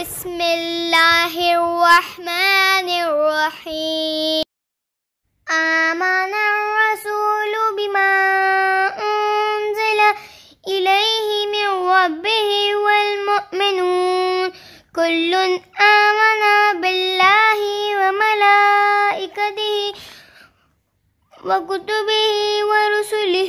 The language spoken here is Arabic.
بسم الله الرحمن الرحيم آمن الرسول بما أنزل إليه من ربه والمؤمنون كل آمن بالله وملائكته وكتبه ورسله